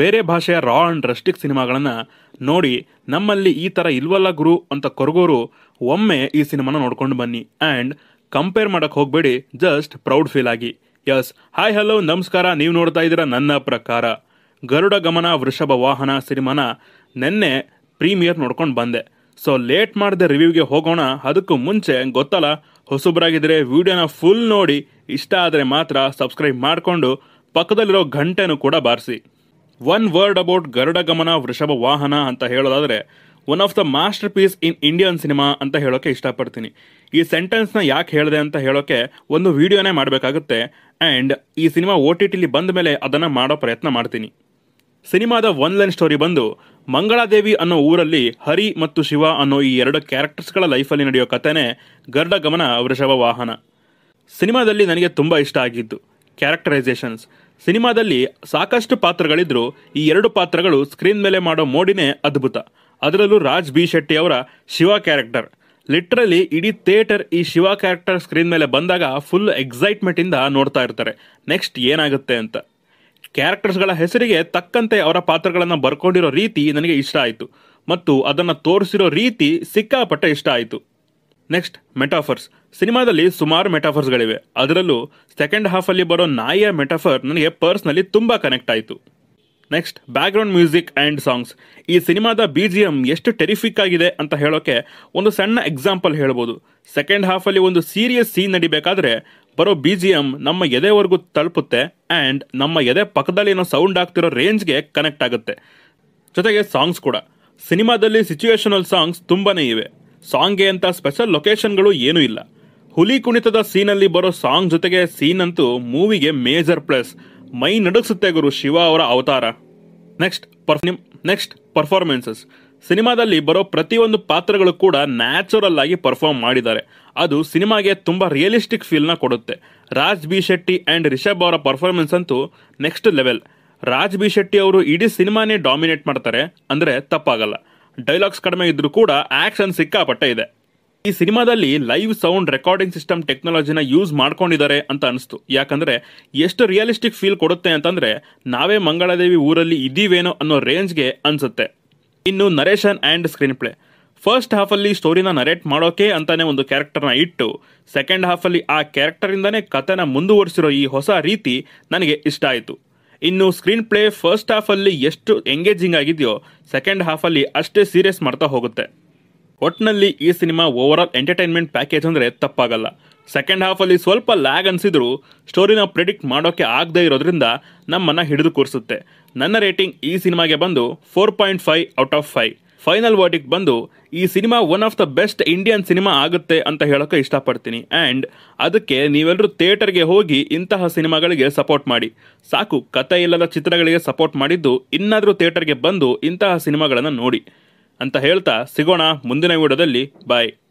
ಬೇರೆ ಭಾಷೆಯ ರಾ and rustic ಸಿನಿಮಾಗಳನ್ನು ನೋಡಿ ನಮ್ಮಲ್ಲಿ ಈ ಥರ ಇಲ್ವಲ್ಲ ಗುರು ಅಂತ ಕೊರಗೋರು ಒಮ್ಮೆ ಈ ಸಿನಿಮಾನ ನೋಡ್ಕೊಂಡು ಬನ್ನಿ ಆ್ಯಂಡ್ ಕಂಪೇರ್ ಮಾಡೋಕ್ಕೆ ಹೋಗಬೇಡಿ ಜಸ್ಟ್ ಪ್ರೌಡ್ ಫೀಲ್ ಆಗಿ ಎಸ್ ಹಾಯ್ ಹಲೋ ನಮಸ್ಕಾರ ನೀವು ನೋಡ್ತಾ ಇದ್ದೀರಾ ನನ್ನ ಪ್ರಕಾರ ಗರುಡ ಗಮನ ವೃಷಭ ವಾಹನ ಸಿನಿಮಾನ ನೆನ್ನೆ ಪ್ರೀಮಿಯರ್ ನೋಡ್ಕೊಂಡು ಬಂದೆ ಸೊ ಲೇಟ್ ಮಾಡಿದೆ ರಿವ್ಯೂಗೆ ಹೋಗೋಣ ಅದಕ್ಕೂ ಮುಂಚೆ ಗೊತ್ತಲ್ಲ ಹೊಸಬ್ರಾಗಿದ್ದರೆ ವಿಡಿಯೋನ ಫುಲ್ ನೋಡಿ ಇಷ್ಟ ಆದರೆ ಮಾತ್ರ ಸಬ್ಸ್ಕ್ರೈಬ್ ಮಾಡಿಕೊಂಡು ಪಕ್ಕದಲ್ಲಿರೋ ಗಂಟೆನೂ ಕೂಡ ಬಾರಿಸಿ ಒನ್ ವರ್ಡ್ ಅಬೌಟ್ ಗಮನ ವೃಷಭ ವಾಹನ ಅಂತ ಹೇಳೋದಾದರೆ one of the masterpiece in Indian cinema ಅಂತ ಹೇಳೋಕೆ ಇಷ್ಟಪಡ್ತೀನಿ ಈ ಸೆಂಟೆನ್ಸ್ನ ಯಾಕೆ ಹೇಳಿದೆ ಅಂತ ಹೇಳೋಕೆ ಒಂದು ವಿಡಿಯೋನೇ ಮಾಡಬೇಕಾಗುತ್ತೆ ಆ್ಯಂಡ್ ಈ ಸಿನಿಮಾ ಓ ಟಿ ಟಿಲಿ ಬಂದ ಮೇಲೆ ಅದನ್ನು ಮಾಡೋ ಪ್ರಯತ್ನ ಮಾಡ್ತೀನಿ ಸಿನಿಮಾದ ಒನ್ ಲೈನ್ ಸ್ಟೋರಿ ಬಂದು ಮಂಗಳಾದೇವಿ ಅನ್ನೋ ಊರಲ್ಲಿ ಹರಿ ಮತ್ತು ಶಿವ ಅನ್ನೋ ಈ ಎರಡು ಕ್ಯಾರೆಕ್ಟರ್ಸ್ಗಳ ಲೈಫಲ್ಲಿ ನಡೆಯೋ ಕಥೆನೇ ಗರ್ಡ ಗಮನ ವೃಷಭ ವಾಹನ ಸಿನಿಮಾದಲ್ಲಿ ನನಗೆ ತುಂಬ ಇಷ್ಟ ಆಗಿದ್ದು ಕ್ಯಾರೆಕ್ಟರೈಸೇಷನ್ಸ್ ಸಿನಿಮಾದಲ್ಲಿ ಸಾಕಷ್ಟು ಪಾತ್ರಗಳಿದ್ರು ಈ ಎರಡು ಪಾತ್ರಗಳು ಸ್ಕ್ರೀನ್ ಮೇಲೆ ಮಾಡೋ ಮೋಡಿನೇ ಅದ್ಭುತ ಅದರಲ್ಲೂ ರಾಜ್ ಬಿ ಶೆಟ್ಟಿ ಅವರ ಶಿವ ಕ್ಯಾರೆಕ್ಟರ್ ಲಿಟ್ರಲಿ ಇಡೀ ಥಿಯೇಟರ್ ಈ ಶಿವ ಕ್ಯಾರೆಕ್ಟರ್ ಸ್ಕ್ರೀನ್ ಮೇಲೆ ಬಂದಾಗ ಫುಲ್ ಎಕ್ಸೈಟ್ಮೆಂಟಿಂದ ನೋಡ್ತಾ ಇರ್ತಾರೆ ನೆಕ್ಸ್ಟ್ ಏನಾಗುತ್ತೆ ಅಂತ ಕ್ಯಾರೆಕ್ಟರ್ಸ್ಗಳ ಹೆಸರಿಗೆ ತಕ್ಕಂತೆ ಅವರ ಪಾತ್ರಗಳನ್ನು ಬರ್ಕೊಂಡಿರೋ ರೀತಿ ನನಗೆ ಇಷ್ಟ ಆಯಿತು ಮತ್ತು ಅದನ್ನು ತೋರಿಸಿರೋ ರೀತಿ ಸಿಕ್ಕಾಪಟ್ಟೆ ಇಷ್ಟ ಆಯಿತು ನೆಕ್ಸ್ಟ್ ಮೆಟಾಫರ್ಸ್ ಸಿನಿಮಾದಲ್ಲಿ ಸುಮಾರು ಮೆಟಾಫರ್ಸ್ಗಳಿವೆ ಅದರಲ್ಲೂ ಸೆಕೆಂಡ್ ಹಾಫಲ್ಲಿ ಬರೋ ನಾಯಿಯ ಮೆಟಾಫರ್ ನನಗೆ ಪರ್ಸ್ನಲ್ಲಿ ತುಂಬ ಕನೆಕ್ಟ್ ಆಯಿತು next background music and songs ಈ ಸಿನಿಮಾದ ಬಿ ಜಿ ಎಮ್ ಎಷ್ಟು ಟೆರಿಫಿಕ್ ಆಗಿದೆ ಅಂತ ಹೇಳೋಕ್ಕೆ ಒಂದು ಸಣ್ಣ ಎಕ್ಸಾಂಪಲ್ ಹೇಳ್ಬೋದು ಸೆಕೆಂಡ್ ಹಾಫಲ್ಲಿ ಒಂದು ಸೀರಿಯಸ್ ಸೀನ್ ನಡಿಬೇಕಾದ್ರೆ ಬರೋ ಬಿ ಜಿ ಎಮ್ ನಮ್ಮ ಎದೆವರೆಗೂ ತಲುಪುತ್ತೆ ಆ್ಯಂಡ್ ನಮ್ಮ ಎದೆ ಪಕ್ಕದಲ್ಲಿ ಏನೋ ಸೌಂಡ್ ಆಗ್ತಿರೋ ರೇಂಜ್ಗೆ ಕನೆಕ್ಟ್ ಆಗುತ್ತೆ ಜೊತೆಗೆ ಸಾಂಗ್ಸ್ ಕೂಡ ಸಿನಿಮಾದಲ್ಲಿ ಸಿಚುವೇಶನಲ್ ಸಾಂಗ್ಸ್ ತುಂಬಾ ಇವೆ ಸಾಂಗ್ಗೆ ಅಂತ ಸ್ಪೆಷಲ್ ಲೊಕೇಶನ್ಗಳು ಏನೂ ಇಲ್ಲ ಹುಲಿ ಕುಣಿತದ ಸೀನಲ್ಲಿ ಬರೋ ಸಾಂಗ್ ಜೊತೆಗೆ ಸೀನ್ ಅಂತೂ ಮೂವಿಗೆ ಮೇಜರ್ ಪ್ಲಸ್ ಮೈ ನಡುಗಿಸುತ್ತೆ ಗುರು ಶಿವ ಅವರ ಅವತಾರ ನೆಕ್ಸ್ಟ್ ನೆಕ್ಸ್ಟ್ ಪರ್ಫಾರ್ಮೆನ್ಸಸ್ ಸಿನಿಮಾದಲ್ಲಿ ಬರೋ ಪ್ರತಿಯೊಂದು ಪಾತ್ರಗಳು ಕೂಡ ನ್ಯಾಚುರಲ್ ಆಗಿ ಪರ್ಫಾರ್ಮ್ ಮಾಡಿದ್ದಾರೆ ಅದು ಸಿನಿಮಾಗೆ ತುಂಬ ರಿಯಲಿಸ್ಟಿಕ್ ಫೀಲ್ನ ಕೊಡುತ್ತೆ ರಾಜ್ ಬಿ ಶೆಟ್ಟಿ ಆ್ಯಂಡ್ ರಿಷಬ್ ಅವರ ಪರ್ಫಾರ್ಮೆನ್ಸ್ ಅಂತೂ next level Raj B Shetty ಅವರು ಇಡೀ ಸಿನಿಮಾನೇ ಡಾಮಿನೇಟ್ ಮಾಡ್ತಾರೆ ಅಂದರೆ ತಪ್ಪಾಗಲ್ಲ ಡೈಲಾಗ್ಸ್ ಕಡಿಮೆ ಇದ್ರೂ ಕೂಡ ಆಕ್ಷನ್ ಸಿಕ್ಕಾಪಟ್ಟೆ ಇದೆ ಈ ಸಿನಿಮಾದಲ್ಲಿ ಲೈವ್ ಸೌಂಡ್ ರೆಕಾರ್ಡಿಂಗ್ ಸಿಸ್ಟಮ್ ಟೆಕ್ನಾಲಜಿನ ಯೂಸ್ ಮಾಡ್ಕೊಂಡಿದ್ದಾರೆ ಅಂತ ಅನಿಸ್ತು ಯಾಕಂದರೆ ಎಷ್ಟು ರಿಯಲಿಸ್ಟಿಕ್ ಫೀಲ್ ಕೊಡುತ್ತೆ ಅಂತಂದರೆ ನಾವೇ ಮಂಗಳದೇವಿ ಊರಲ್ಲಿ ಇದ್ದೀವೇನೋ ಅನ್ನೋ ರೇಂಜ್ಗೆ ಅನಿಸುತ್ತೆ ಇನ್ನು narration and screenplay first ಹಾಫಲ್ಲಿ ಸ್ಟೋರಿನ ನರೇಟ್ ಮಾಡೋಕೆ ಅಂತಾನೆ ಒಂದು ಕ್ಯಾರೆಕ್ಟರ್ನ ಇಟ್ಟು ಸೆಕೆಂಡ್ ಹಾಫಲ್ಲಿ ಆ ಕ್ಯಾರೆಕ್ಟರಿಂದನೇ ಕಥೆನ ಮುಂದುವರಿಸಿರೋ ಈ ಹೊಸ ರೀತಿ ನನಗೆ ಇಷ್ಟ ಆಯಿತು ಇನ್ನು ಸ್ಕ್ರೀನ್ ಪ್ಲೇ ಫಸ್ಟ್ ಹಾಫಲ್ಲಿ ಎಷ್ಟು ಎಂಗೇಜಿಂಗ್ ಆಗಿದೆಯೋ ಸೆಕೆಂಡ್ ಹಾಫಲ್ಲಿ ಅಷ್ಟೇ ಸೀರಿಯಸ್ ಮಾಡ್ತಾ ಹೋಗುತ್ತೆ ಒಟ್ಟಿನಲ್ಲಿ ಈ cinema overall entertainment package ಅಂದರೆ ತಪ್ಪಾಗಲ್ಲ ಸೆಕೆಂಡ್ ಹಾಫಲ್ಲಿ ಸ್ವಲ್ಪ ಲ್ಯಾಗ್ ಅನಿಸಿದ್ರು ಸ್ಟೋರಿನ ಪ್ರಿಡಿಕ್ಟ್ ಮಾಡೋಕ್ಕೆ ಆಗದೇ ಇರೋದ್ರಿಂದ ನಮ್ಮನ್ನು ಹಿಡಿದು ಕೂರಿಸುತ್ತೆ ನನ್ನ ರೇಟಿಂಗ್ ಈ ಸಿನಿಮಾಗೆ ಬಂದು four point five out of five final verdict ಬಂದು ಈ cinema one of the best Indian cinema ಆಗುತ್ತೆ ಅಂತ ಹೇಳೋಕ್ಕೆ ಇಷ್ಟಪಡ್ತೀನಿ ಆ್ಯಂಡ್ ಅದಕ್ಕೆ ನೀವೆಲ್ಲರೂ ಥಿಯೇಟರ್ಗೆ ಹೋಗಿ ಇಂತಹ ಸಿನಿಮಾಗಳಿಗೆ ಸಪೋರ್ಟ್ ಮಾಡಿ ಸಾಕು ಕಥೆ ಇಲ್ಲದ ಚಿತ್ರಗಳಿಗೆ ಸಪೋರ್ಟ್ ಮಾಡಿದ್ದು ಇನ್ನಾದರೂ ಥಿಯೇಟರ್ಗೆ ಬಂದು ಇಂತಹ ಸಿನಿಮಾಗಳನ್ನು ನೋಡಿ ಅಂತ ಹೇಳ್ತಾ ಸಿಗೋಣ ಮುಂದಿನ ವಿಡಿಯೋದಲ್ಲಿ ಬಾಯ್